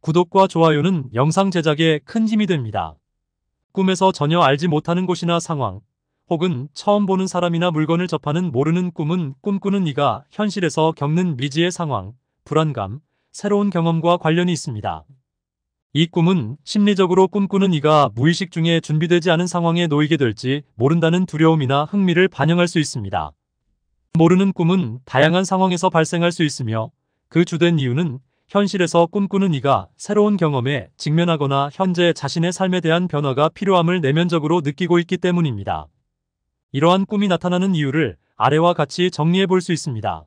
구독과 좋아요는 영상 제작에 큰 힘이 됩니다. 꿈에서 전혀 알지 못하는 곳이나 상황, 혹은 처음 보는 사람이나 물건을 접하는 모르는 꿈은 꿈꾸는 이가 현실에서 겪는 미지의 상황, 불안감, 새로운 경험과 관련이 있습니다. 이 꿈은 심리적으로 꿈꾸는 이가 무의식 중에 준비되지 않은 상황에 놓이게 될지 모른다는 두려움이나 흥미를 반영할 수 있습니다. 모르는 꿈은 다양한 상황에서 발생할 수 있으며 그 주된 이유는 현실에서 꿈꾸는 이가 새로운 경험에 직면하거나 현재 자신의 삶에 대한 변화가 필요함을 내면적으로 느끼고 있기 때문입니다. 이러한 꿈이 나타나는 이유를 아래와 같이 정리해 볼 수 있습니다.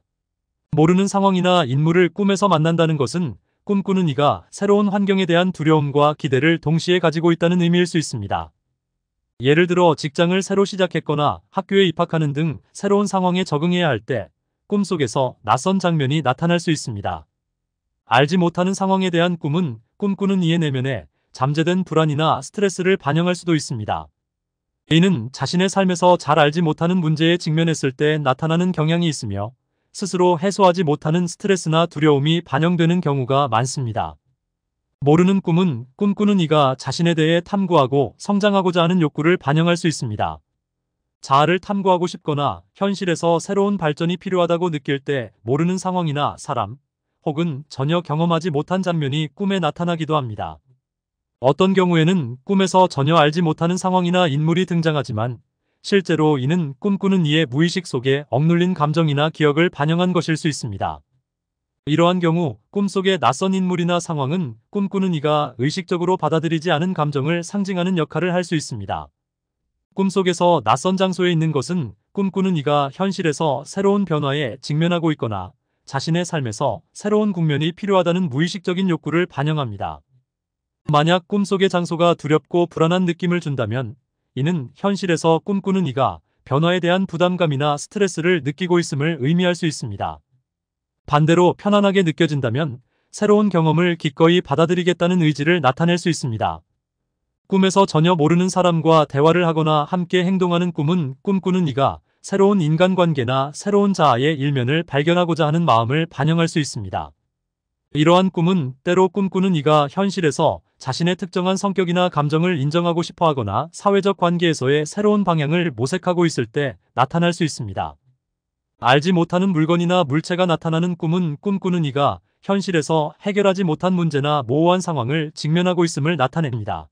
모르는 상황이나 인물을 꿈에서 만난다는 것은 꿈꾸는 이가 새로운 환경에 대한 두려움과 기대를 동시에 가지고 있다는 의미일 수 있습니다. 예를 들어 직장을 새로 시작했거나 학교에 입학하는 등 새로운 상황에 적응해야 할 때 꿈속에서 낯선 장면이 나타날 수 있습니다. 알지 못하는 상황에 대한 꿈은 꿈꾸는 이의 내면에 잠재된 불안이나 스트레스를 반영할 수도 있습니다. 이는 자신의 삶에서 잘 알지 못하는 문제에 직면했을 때 나타나는 경향이 있으며 스스로 해소하지 못하는 스트레스나 두려움이 반영되는 경우가 많습니다. 모르는 꿈은 꿈꾸는 이가 자신에 대해 탐구하고 성장하고자 하는 욕구를 반영할 수 있습니다. 자아를 탐구하고 싶거나 현실에서 새로운 발전이 필요하다고 느낄 때 모르는 상황이나 사람, 혹은 전혀 경험하지 못한 장면이 꿈에 나타나기도 합니다. 어떤 경우에는 꿈에서 전혀 알지 못하는 상황이나 인물이 등장하지만 실제로 이는 꿈꾸는 이의 무의식 속에 억눌린 감정이나 기억을 반영한 것일 수 있습니다. 이러한 경우 꿈속의 낯선 인물이나 상황은 꿈꾸는 이가 의식적으로 받아들이지 않은 감정을 상징하는 역할을 할 수 있습니다. 꿈속에서 낯선 장소에 있는 것은 꿈꾸는 이가 현실에서 새로운 변화에 직면하고 있거나 자신의 삶에서 새로운 국면이 필요하다는 무의식적인 욕구를 반영합니다. 만약 꿈속의 장소가 두렵고 불안한 느낌을 준다면 이는 현실에서 꿈꾸는 이가 변화에 대한 부담감이나 스트레스를 느끼고 있음을 의미할 수 있습니다. 반대로 편안하게 느껴진다면 새로운 경험을 기꺼이 받아들이겠다는 의지를 나타낼 수 있습니다. 꿈에서 전혀 모르는 사람과 대화를 하거나 함께 행동하는 꿈은 꿈꾸는 이가 새로운 인간관계나 새로운 자아의 일면을 발견하고자 하는 마음을 반영할 수 있습니다. 이러한 꿈은 때로 꿈꾸는 이가 현실에서 자신의 특정한 성격이나 감정을 인정하고 싶어 하거나 사회적 관계에서의 새로운 방향을 모색하고 있을 때 나타날 수 있습니다. 알지 못하는 물건이나 물체가 나타나는 꿈은 꿈꾸는 이가 현실에서 해결하지 못한 문제나 모호한 상황을 직면하고 있음을 나타냅니다.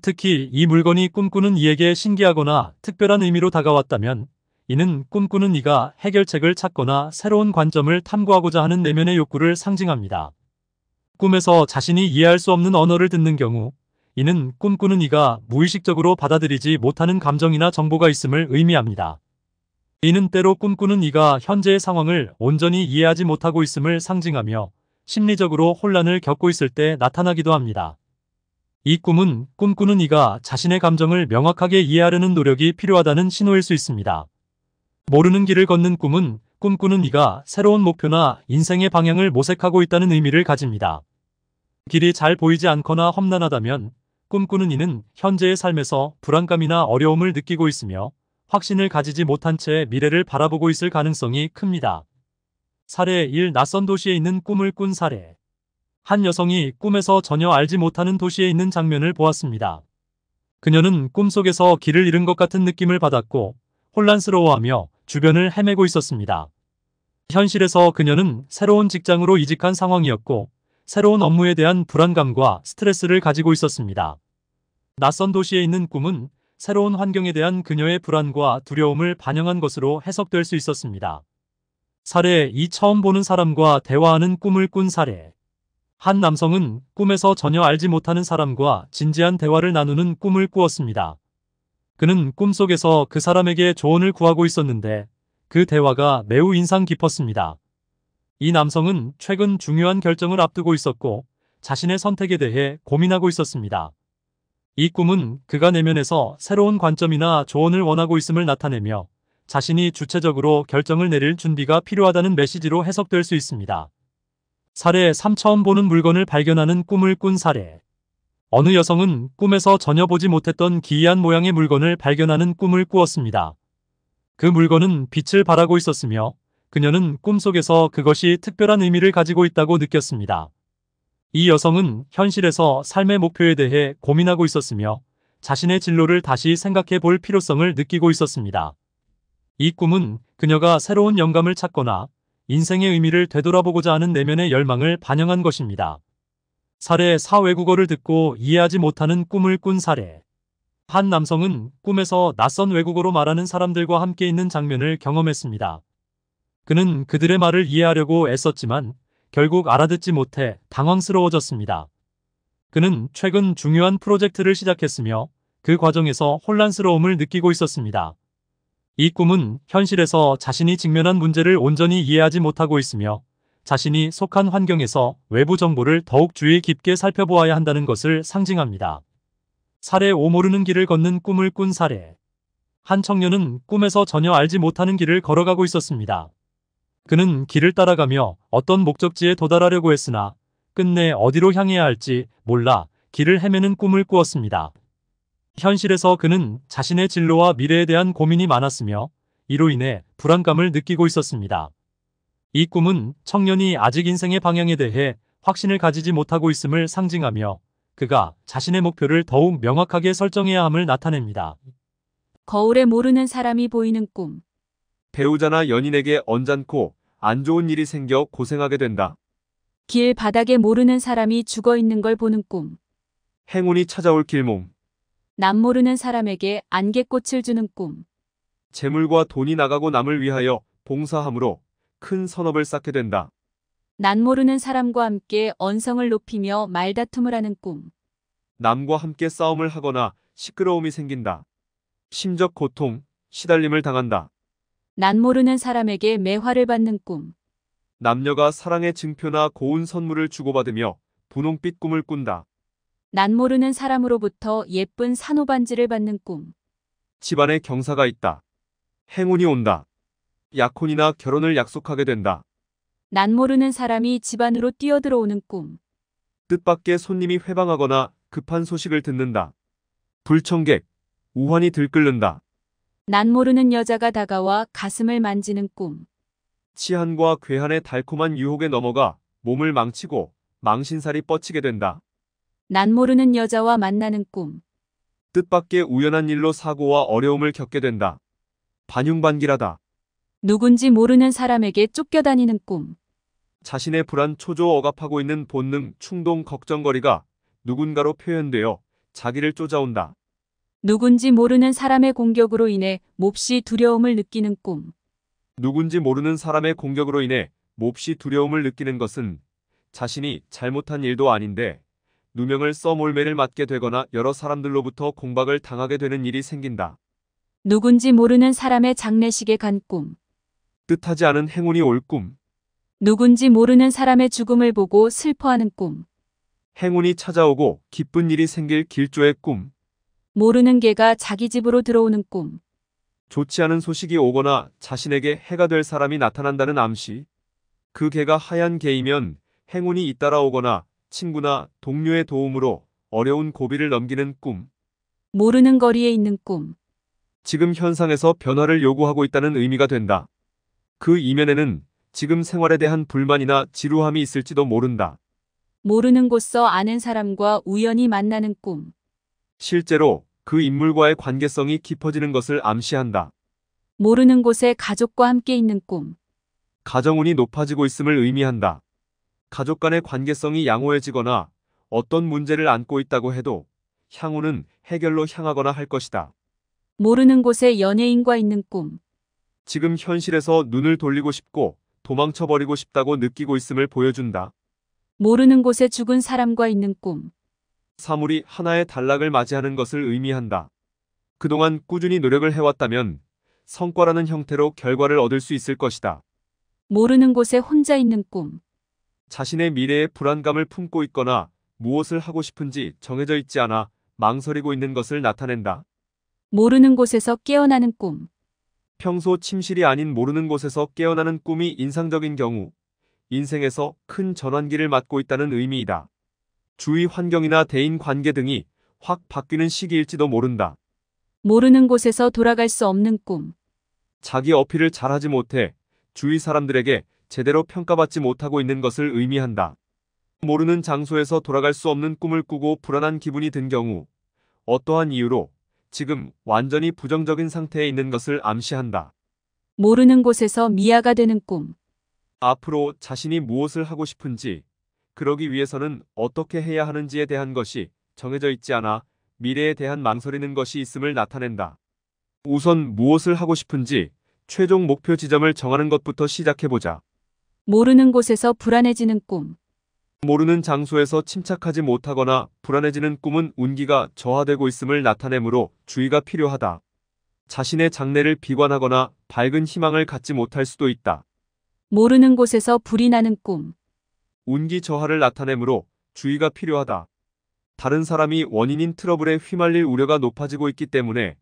특히 이 물건이 꿈꾸는 이에게 신기하거나 특별한 의미로 다가왔다면 이는 꿈꾸는 이가 해결책을 찾거나 새로운 관점을 탐구하고자 하는 내면의 욕구를 상징합니다. 꿈에서 자신이 이해할 수 없는 언어를 듣는 경우 이는 꿈꾸는 이가 무의식적으로 받아들이지 못하는 감정이나 정보가 있음을 의미합니다. 이는 때로 꿈꾸는 이가 현재의 상황을 온전히 이해하지 못하고 있음을 상징하며 심리적으로 혼란을 겪고 있을 때 나타나기도 합니다. 이 꿈은 꿈꾸는 이가 자신의 감정을 명확하게 이해하려는 노력이 필요하다는 신호일 수 있습니다. 모르는 길을 걷는 꿈은 꿈꾸는 이가 새로운 목표나 인생의 방향을 모색하고 있다는 의미를 가집니다. 길이 잘 보이지 않거나 험난하다면 꿈꾸는 이는 현재의 삶에서 불안감이나 어려움을 느끼고 있으며 확신을 가지지 못한 채 미래를 바라보고 있을 가능성이 큽니다. 사례 1. 낯선 도시에 있는 꿈을 꾼 사례 한 여성이 꿈에서 전혀 알지 못하는 도시에 있는 장면을 보았습니다. 그녀는 꿈속에서 길을 잃은 것 같은 느낌을 받았고 혼란스러워하며 주변을 헤매고 있었습니다. 현실에서 그녀는 새로운 직장으로 이직한 상황이었고 새로운 업무에 대한 불안감과 스트레스를 가지고 있었습니다. 낯선 도시에 있는 꿈은 새로운 환경에 대한 그녀의 불안과 두려움을 반영한 것으로 해석될 수 있었습니다. 사례 2. 처음 보는 사람과 대화하는 꿈을 꾼 사례 한 남성은 꿈에서 전혀 알지 못하는 사람과 진지한 대화를 나누는 꿈을 꾸었습니다. 그는 꿈속에서 그 사람에게 조언을 구하고 있었는데 그 대화가 매우 인상 깊었습니다. 이 남성은 최근 중요한 결정을 앞두고 있었고 자신의 선택에 대해 고민하고 있었습니다. 이 꿈은 그가 내면에서 새로운 관점이나 조언을 원하고 있음을 나타내며 자신이 주체적으로 결정을 내릴 준비가 필요하다는 메시지로 해석될 수 있습니다. 사례 3 처음 보는 물건을 발견하는 꿈을 꾼 사례 어느 여성은 꿈에서 전혀 보지 못했던 기이한 모양의 물건을 발견하는 꿈을 꾸었습니다. 그 물건은 빛을 발하고 있었으며 그녀는 꿈속에서 그것이 특별한 의미를 가지고 있다고 느꼈습니다. 이 여성은 현실에서 삶의 목표에 대해 고민하고 있었으며 자신의 진로를 다시 생각해 볼 필요성을 느끼고 있었습니다. 이 꿈은 그녀가 새로운 영감을 찾거나 인생의 의미를 되돌아보고자 하는 내면의 열망을 반영한 것입니다. 사례 4 외국어를 듣고 이해하지 못하는 꿈을 꾼 사례 한 남성은 꿈에서 낯선 외국어로 말하는 사람들과 함께 있는 장면을 경험했습니다. 그는 그들의 말을 이해하려고 애썼지만 결국 알아듣지 못해 당황스러워졌습니다. 그는 최근 중요한 프로젝트를 시작했으며 그 과정에서 혼란스러움을 느끼고 있었습니다. 이 꿈은 현실에서 자신이 직면한 문제를 온전히 이해하지 못하고 있으며 자신이 속한 환경에서 외부 정보를 더욱 주의 깊게 살펴보아야 한다는 것을 상징합니다. 사례 5 모르는 길을 걷는 꿈을 꾼 사례 한 청년은 꿈에서 전혀 알지 못하는 길을 걸어가고 있었습니다. 그는 길을 따라가며 어떤 목적지에 도달하려고 했으나 끝내 어디로 향해야 할지 몰라 길을 헤매는 꿈을 꾸었습니다. 현실에서 그는 자신의 진로와 미래에 대한 고민이 많았으며 이로 인해 불안감을 느끼고 있었습니다. 이 꿈은 청년이 아직 인생의 방향에 대해 확신을 가지지 못하고 있음을 상징하며 그가 자신의 목표를 더욱 명확하게 설정해야 함을 나타냅니다. 거울에 모르는 사람이 보이는 꿈. 배우자나 연인에게 언짢고 안 좋은 일이 생겨 고생하게 된다. 길 바닥에 모르는 사람이 죽어 있는 걸 보는 꿈. 행운이 찾아올 길몽. 남 모르는 사람에게 안개꽃을 주는 꿈. 재물과 돈이 나가고 남을 위하여 봉사함으로 큰 선업을 쌓게 된다. 난 모르는 사람과 함께 언성을 높이며 말다툼을 하는 꿈. 남과 함께 싸움을 하거나 시끄러움이 생긴다. 심적 고통, 시달림을 당한다. 난 모르는 사람에게 매화를 받는 꿈. 남녀가 사랑의 증표나 고운 선물을 주고받으며 분홍빛 꿈을 꾼다. 난 모르는 사람으로부터 예쁜 산호반지를 받는 꿈. 집안에 경사가 있다. 행운이 온다. 약혼이나 결혼을 약속하게 된다. 난 모르는 사람이 집안으로 뛰어들어오는 꿈. 뜻밖의 손님이 회방하거나 급한 소식을 듣는다. 불청객, 우환이 들끓는다. 난 모르는 여자가 다가와 가슴을 만지는 꿈. 치한과 괴한의 달콤한 유혹에 넘어가 몸을 망치고 망신살이 뻗치게 된다. 난 모르는 여자와 만나는 꿈. 뜻밖의 우연한 일로 사고와 어려움을 겪게 된다. 반윤반기라다. 누군지 모르는 사람에게 쫓겨다니는 꿈. 자신의 불안 초조 억압하고 있는 본능, 충동, 걱정거리가 누군가로 표현되어 자기를 쫓아온다. 누군지 모르는 사람의 공격으로 인해 몹시 두려움을 느끼는 꿈. 누군지 모르는 사람의 공격으로 인해 몹시 두려움을 느끼는 것은 자신이 잘못한 일도 아닌데 누명을 써 몰매를 맞게 되거나 여러 사람들로부터 공박을 당하게 되는 일이 생긴다. 누군지 모르는 사람의 장례식에 간 꿈. 뜻하지 않은 행운이 올 꿈. 누군지 모르는 사람의 죽음을 보고 슬퍼하는 꿈. 행운이 찾아오고 기쁜 일이 생길 길조의 꿈. 모르는 개가 자기 집으로 들어오는 꿈. 좋지 않은 소식이 오거나 자신에게 해가 될 사람이 나타난다는 암시. 그 개가 하얀 개이면 행운이 잇따라오거나 친구나 동료의 도움으로 어려운 고비를 넘기는 꿈. 모르는 거리에 있는 꿈. 지금 현상에서 변화를 요구하고 있다는 의미가 된다. 그 이면에는 지금 생활에 대한 불만이나 지루함이 있을지도 모른다. 모르는 곳서 아는 사람과 우연히 만나는 꿈. 실제로 그 인물과의 관계성이 깊어지는 것을 암시한다. 모르는 곳에 가족과 함께 있는 꿈. 가정운이 높아지고 있음을 의미한다. 가족 간의 관계성이 양호해지거나 어떤 문제를 안고 있다고 해도 향후는 해결로 향하거나 할 것이다. 모르는 곳에 연예인과 있는 꿈. 지금 현실에서 눈을 돌리고 싶고 도망쳐버리고 싶다고 느끼고 있음을 보여준다. 모르는 곳에 죽은 사람과 있는 꿈. 사물이 하나의 단락을 맞이하는 것을 의미한다. 그동안 꾸준히 노력을 해왔다면 성과라는 형태로 결과를 얻을 수 있을 것이다. 모르는 곳에 혼자 있는 꿈. 자신의 미래에 불안감을 품고 있거나 무엇을 하고 싶은지 정해져 있지 않아 망설이고 있는 것을 나타낸다. 모르는 곳에서 깨어나는 꿈. 평소 침실이 아닌 모르는 곳에서 깨어나는 꿈이 인상적인 경우 인생에서 큰 전환기를 맞고 있다는 의미이다. 주위 환경이나 대인 관계 등이 확 바뀌는 시기일지도 모른다. 모르는 곳에서 돌아갈 수 없는 꿈. 자기 어필을 잘하지 못해 주위 사람들에게 제대로 평가받지 못하고 있는 것을 의미한다. 모르는 장소에서 돌아갈 수 없는 꿈을 꾸고 불안한 기분이 든 경우 어떠한 이유로 지금 완전히 부정적인 상태에 있는 것을 암시한다. 모르는 곳에서 미아가 되는 꿈. 앞으로 자신이 무엇을 하고 싶은지, 그러기 위해서는 어떻게 해야 하는지에 대한 것이 정해져 있지 않아 미래에 대한 망설이는 것이 있음을 나타낸다. 우선 무엇을 하고 싶은지 최종 목표 지점을 정하는 것부터 시작해보자. 모르는 곳에서 불안해지는 꿈. 모르는 장소에서 침착하지 못하거나 불안해지는 꿈은 운기가 저하되고 있음을 나타내므로 주의가 필요하다. 자신의 장래를 비관하거나 밝은 희망을 갖지 못할 수도 있다. 모르는 곳에서 불이 나는 꿈. 운기 저하를 나타내므로 주의가 필요하다. 다른 사람이 원인인 트러블에 휘말릴 우려가 높아지고 있기 때문에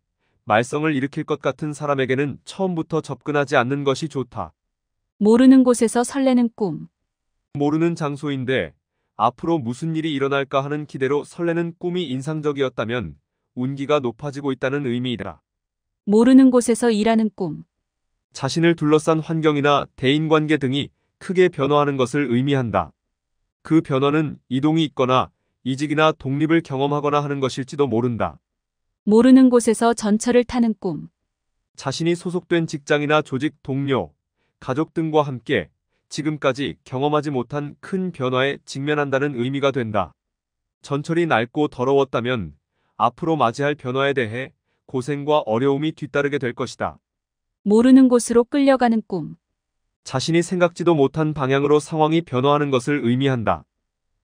말썽을 일으킬 것 같은 사람에게는 처음부터 접근하지 않는 것이 좋다. 모르는 곳에서 설레는 꿈. 모르는 장소인데 앞으로 무슨 일이 일어날까 하는 기대로 설레는 꿈이 인상적이었다면 운기가 높아지고 있다는 의미이다. 모르는 곳에서 일하는 꿈. 자신을 둘러싼 환경이나 대인관계 등이 크게 변화하는 것을 의미한다. 그 변화는 이동이 있거나 이직이나 독립을 경험하거나 하는 것일지도 모른다. 모르는 곳에서 전철을 타는 꿈. 자신이 소속된 직장이나 조직 동료, 가족 등과 함께 지금까지 경험하지 못한 큰 변화에 직면한다는 의미가 된다. 전철이 낡고 더러웠다면 앞으로 맞이할 변화에 대해 고생과 어려움이 뒤따르게 될 것이다. 모르는 곳으로 끌려가는 꿈. 자신이 생각지도 못한 방향으로 상황이 변화하는 것을 의미한다.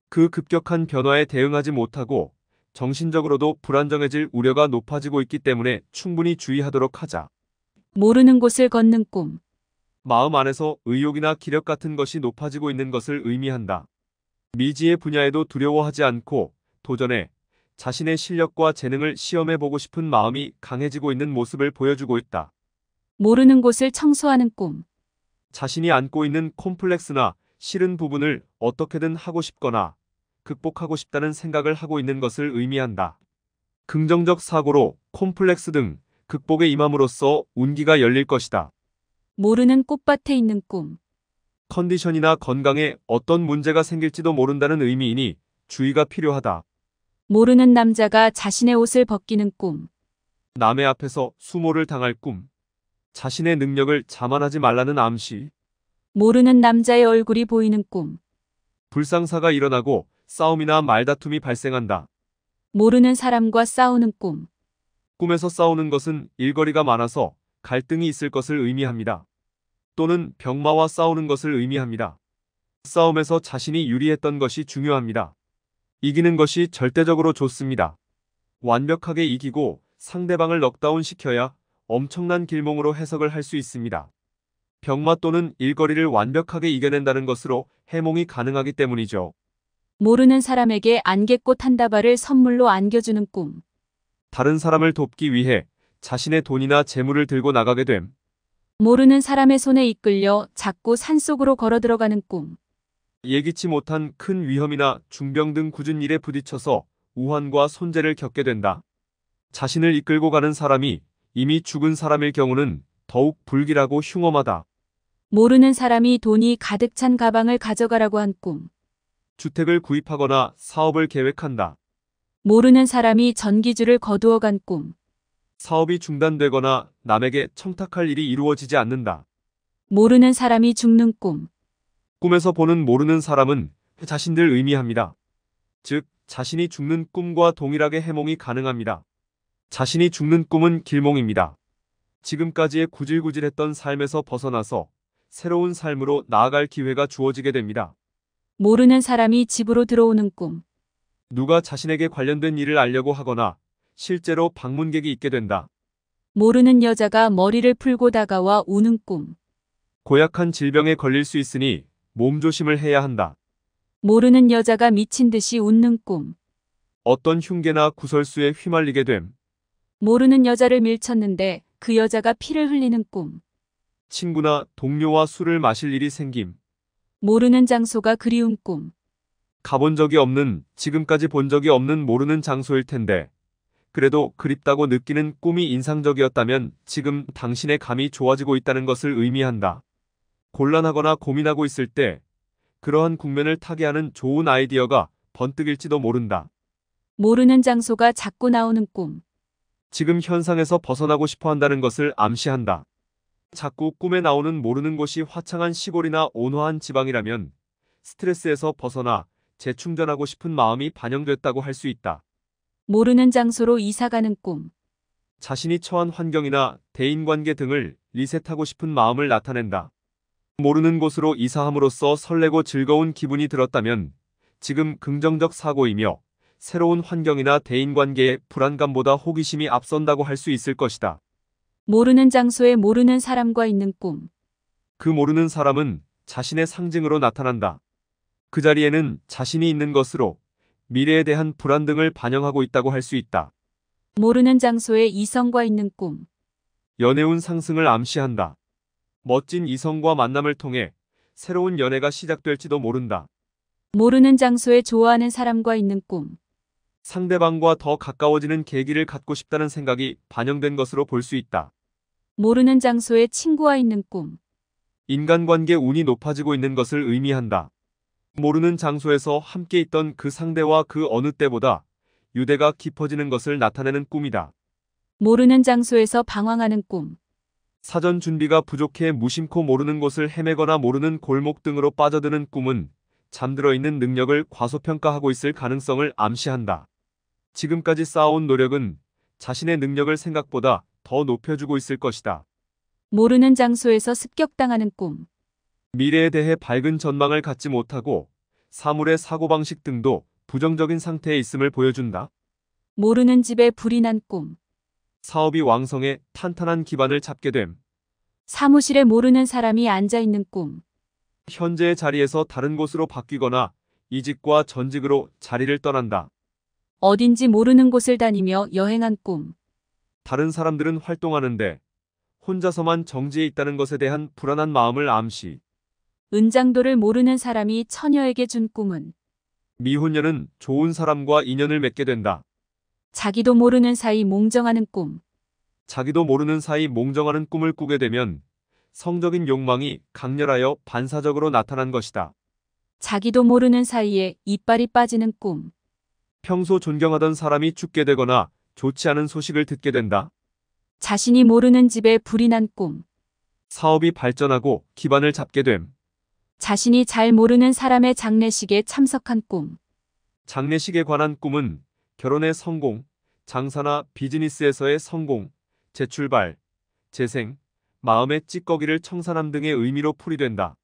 그 급격한 변화에 대응하지 못하고 정신적으로도 불안정해질 우려가 높아지고 있기 때문에 충분히 주의하도록 하자. 모르는 곳을 걷는 꿈. 마음 안에서 의욕이나 기력 같은 것이 높아지고 있는 것을 의미한다. 미지의 분야에도 두려워하지 않고 도전해 자신의 실력과 재능을 시험해보고 싶은 마음이 강해지고 있는 모습을 보여주고 있다. 모르는 곳을 청소하는 꿈. 자신이 안고 있는 콤플렉스나 싫은 부분을 어떻게든 하고 싶거나 극복하고 싶다는 생각을 하고 있는 것을 의미한다. 긍정적 사고로 콤플렉스 등 극복에 임함으로써 운기가 열릴 것이다. 모르는 꽃밭에 있는 꿈. 컨디션이나 건강에 어떤 문제가 생길지도 모른다는 의미이니 주의가 필요하다. 모르는 남자가 자신의 옷을 벗기는 꿈. 남의 앞에서 수모를 당할 꿈. 자신의 능력을 자만하지 말라는 암시. 모르는 남자의 얼굴이 보이는 꿈. 불상사가 일어나고 싸움이나 말다툼이 발생한다. 모르는 사람과 싸우는 꿈. 꿈에서 싸우는 것은 일거리가 많아서 갈등이 있을 것을 의미합니다. 또는 병마와 싸우는 것을 의미합니다. 싸움에서 자신이 유리했던 것이 중요합니다. 이기는 것이 절대적으로 좋습니다. 완벽하게 이기고 상대방을 넉다운 시켜야 엄청난 길몽으로 해석을 할 수 있습니다. 병마 또는 일거리를 완벽하게 이겨낸다는 것으로 해몽이 가능하기 때문이죠. 모르는 사람에게 안개꽃 한 다발을 선물로 안겨주는 꿈. 다른 사람을 돕기 위해 자신의 돈이나 재물을 들고 나가게 됨. 모르는 사람의 손에 이끌려 자꾸 산속으로 걸어 들어가는 꿈. 예기치 못한 큰 위험이나 중병 등 굳은 일에 부딪혀서 우환과 손재를 겪게 된다. 자신을 이끌고 가는 사람이 이미 죽은 사람일 경우는 더욱 불길하고 흉엄하다. 모르는 사람이 돈이 가득 찬 가방을 가져가라고 한 꿈. 주택을 구입하거나 사업을 계획한다. 모르는 사람이 전기주를 거두어 간 꿈. 사업이 중단되거나 남에게 청탁할 일이 이루어지지 않는다. 모르는 사람이 죽는 꿈. 꿈에서 보는 모르는 사람은 자신들 의미합니다. 즉, 자신이 죽는 꿈과 동일하게 해몽이 가능합니다. 자신이 죽는 꿈은 길몽입니다. 지금까지의 구질구질했던 삶에서 벗어나서 새로운 삶으로 나아갈 기회가 주어지게 됩니다. 모르는 사람이 집으로 들어오는 꿈. 누가 자신에게 관련된 일을 알려고 하거나 실제로 방문객이 있게 된다. 모르는 여자가 머리를 풀고 다가와 우는 꿈. 고약한 질병에 걸릴 수 있으니 몸조심을 해야 한다. 모르는 여자가 미친 듯이 웃는 꿈. 어떤 흉계나 구설수에 휘말리게 됨. 모르는 여자를 밀쳤는데 그 여자가 피를 흘리는 꿈. 친구나 동료와 술을 마실 일이 생김. 모르는 장소가 그리운 꿈. 가본 적이 없는, 지금까지 본 적이 없는 모르는 장소일 텐데 그래도 그립다고 느끼는 꿈이 인상적이었다면 지금 당신의 감이 좋아지고 있다는 것을 의미한다. 곤란하거나 고민하고 있을 때 그러한 국면을 타게 하는 좋은 아이디어가 번뜩일지도 모른다. 모르는 장소가 자꾸 나오는 꿈. 지금 현상에서 벗어나고 싶어 한다는 것을 암시한다. 자꾸 꿈에 나오는 모르는 곳이 화창한 시골이나 온화한 지방이라면 스트레스에서 벗어나 재충전하고 싶은 마음이 반영됐다고 할 수 있다. 모르는 장소로 이사가는 꿈. 자신이 처한 환경이나 대인관계 등을 리셋하고 싶은 마음을 나타낸다. 모르는 곳으로 이사함으로써 설레고 즐거운 기분이 들었다면 지금 긍정적 사고이며 새로운 환경이나 대인관계에 불안감보다 호기심이 앞선다고 할 수 있을 것이다. 모르는 장소에 모르는 사람과 있는 꿈. 그 모르는 사람은 자신의 상징으로 나타난다. 그 자리에는 자신이 있는 것으로 미래에 대한 불안 등을 반영하고 있다고 할 수 있다. 모르는 장소에 이성과 있는 꿈. 연애운 상승을 암시한다. 멋진 이성과 만남을 통해 새로운 연애가 시작될지도 모른다. 모르는 장소에 좋아하는 사람과 있는 꿈. 상대방과 더 가까워지는 계기를 갖고 싶다는 생각이 반영된 것으로 볼 수 있다. 모르는 장소에 친구와 있는 꿈. 인간관계 운이 높아지고 있는 것을 의미한다. 모르는 장소에서 함께 있던 그 상대와 그 어느 때보다 유대가 깊어지는 것을 나타내는 꿈이다. 모르는 장소에서 방황하는 꿈. 사전 준비가 부족해 무심코 모르는 곳을 헤매거나 모르는 골목 등으로 빠져드는 꿈은 잠들어 있는 능력을 과소평가하고 있을 가능성을 암시한다. 지금까지 쌓아온 노력은 자신의 능력을 생각보다 더 높여주고 있을 것이다. 모르는 장소에서 습격당하는 꿈. 미래에 대해 밝은 전망을 갖지 못하고 사물의 사고방식 등도 부정적인 상태에 있음을 보여준다. 모르는 집에 불이 난 꿈. 사업이 왕성해 탄탄한 기반을 잡게 됨. 사무실에 모르는 사람이 앉아있는 꿈. 현재의 자리에서 다른 곳으로 바뀌거나 이직과 전직으로 자리를 떠난다. 어딘지 모르는 곳을 다니며 여행한 꿈. 다른 사람들은 활동하는데 혼자서만 정지해 있다는 것에 대한 불안한 마음을 암시. 은장도를 모르는 사람이 처녀에게 준 꿈은 미혼녀는 좋은 사람과 인연을 맺게 된다. 자기도 모르는 사이 몽정하는 꿈. 자기도 모르는 사이 몽정하는 꿈을 꾸게 되면 성적인 욕망이 강렬하여 반사적으로 나타난 것이다. 자기도 모르는 사이에 이빨이 빠지는 꿈. 평소 존경하던 사람이 죽게 되거나 좋지 않은 소식을 듣게 된다. 자신이 모르는 집에 불이 난 꿈. 사업이 발전하고 기반을 잡게 됨. 자신이 잘 모르는 사람의 장례식에 참석한 꿈. 장례식에 관한 꿈은 결혼의 성공, 장사나 비즈니스에서의 성공, 재출발, 재생, 마음의 찌꺼기를 청산함 등의 의미로 풀이된다.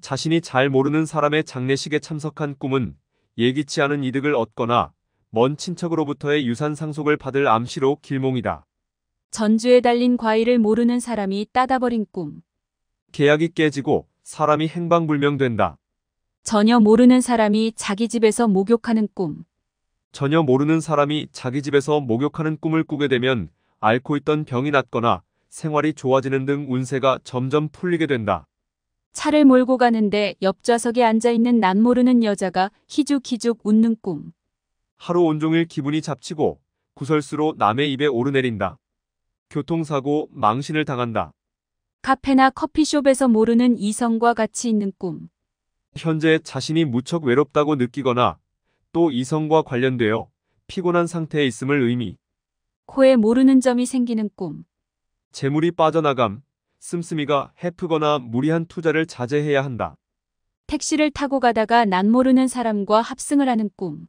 자신이 잘 모르는 사람의 장례식에 참석한 꿈은 예기치 않은 이득을 얻거나 먼 친척으로부터의 유산 상속을 받을 암시로 길몽이다. 전주에 달린 과일을 모르는 사람이 따다 버린 꿈. 계약이 깨지고 사람이 행방불명된다. 전혀 모르는 사람이 자기 집에서 목욕하는 꿈. 전혀 모르는 사람이 자기 집에서 목욕하는 꿈을 꾸게 되면 앓고 있던 병이 낫거나 생활이 좋아지는 등 운세가 점점 풀리게 된다. 차를 몰고 가는데 옆 좌석에 앉아 있는 남 모르는 여자가 희죽희죽 웃는 꿈. 하루 온종일 기분이 잡치고 구설수로 남의 입에 오르내린다. 교통사고, 망신을 당한다. 카페나 커피숍에서 모르는 이성과 같이 있는 꿈. 현재 자신이 무척 외롭다고 느끼거나 또 이성과 관련되어 피곤한 상태에 있음을 의미. 코에 모르는 점이 생기는 꿈. 재물이 빠져나감, 씀씀이가 헤프거나 무리한 투자를 자제해야 한다. 택시를 타고 가다가 난 모르는 사람과 합승을 하는 꿈.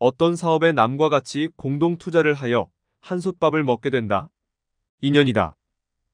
어떤 사업에 남과 같이 공동 투자를 하여 한솥밥을 먹게 된다. 인연이다.